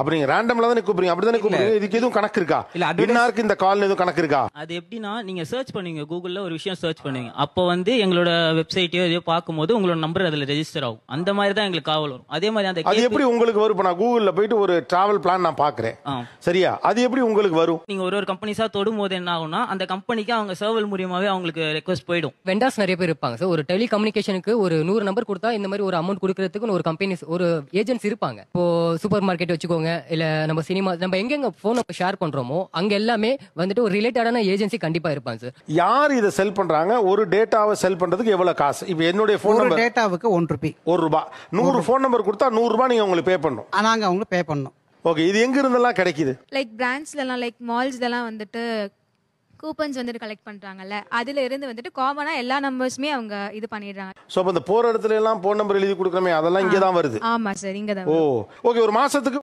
அப்படி நீங்க ரேண்டம்ல தான் கூப்பிடுங்க அப்படி தானே கூப்பிடுங்க இதுக்கு எதுவும் கணக்கு இருக்கா இல்ல அட்வர்டைஸ் இந்த கால் எதுவும் கணக்கு இருக்கா அது எப்படின்னா நீங்க சர்ச் பண்ணுவீங்க கூகுள்ல ஒரு விஷயம் சர்ச் பண்ணுவீங்க அப்போ வந்து எங்களோட வெப்சைட்டையோ எதையோ பார்க்கும்போது உங்களோட நம்பர் அதுல ரெஜிஸ்டர் ஆகும் அந்த மாதிரி தான் எங்களுக்கு காவல் வரும் அதே மாதிரி அந்த அது எப்படி உங்களுக்கு வரும் இப்போ நான் கூகுள்ல போயிட்டு ஒரு டிராவல் பிளான் நான் பாக்குறேன் சரியா அது எப்படி உங்களுக்கு வரும் நீங்க ஒரு ஒரு கம்பெனிஸா தொடும்போது என்ன ஆகும்னா அந்த கம்பெனிக்கு அவங்க சர்வல் மூலியமாவே அவங்களுக்கு ரெக்வஸ்ட் போயிடும் வெண்டாஸ் நிறைய பேர் இருப்பாங்க சார் ஒரு டெலி கம்யூனிகேஷனுக்கு ஒரு நூறு நம்பர் கொடுத்தா இந்த மாதிரி ஒரு அமௌண்ட் கொடுக்கறதுக்கு ஒரு கம்பெனிஸ் ஒரு ஏஜென்ட்ஸ் இருப்பாங்க இப்போ சூப்பர் மார்க்கெட் வச்சுக்கோங்க போங்க இல்ல நம்ம சினிமா நம்ம எங்கெங்க போன் நம்ம ஷேர் பண்றோமோ அங்க எல்லாமே வந்துட்டு ஒரு ரிலேட்டடான ஏஜென்சி கண்டிப்பா இருப்பாங்க சார் யார் இதை செல் பண்றாங்க ஒரு டேட்டாவை செல் பண்றதுக்கு எவ்வளவு காசு இப்போ என்னுடைய ஃபோன் நம்பர் டேட்டாவுக்கு ஒன் ருபி ஒரு ரூபாய் நூறு ஃபோன் நம்பர் கொடுத்தா நூறு ரூபாய் நீங்க உங்களுக்கு பே பண்ணணும் நாங்கள் அவங்களுக்கு பே பண்ணோம் ஓகே இது எங்க இருந்தெல்லாம் கிடைக்குது லைக் பிராண்ட்ஸ்லலாம் லைக் எல்லாம் வந்துட்டு கூப்பன்ஸ் வந்துட்டு கலெக்ட் பண்றாங்கல்ல அதுல இருந்து வந்துட்டு காமனா எல்லா நம்பர்ஸுமே அவங்க இது பண்ணிடுறாங்க சோ அந்த இந்த போற இடத்துல எல்லாம் போன் நம்பர் எழுதி கொடுக்குறமே அதெல்லாம் இங்கதான் தான் வருது ஆமா சார் இங்க தான் ஓ ஓகே ஒரு மாசத்துக்கு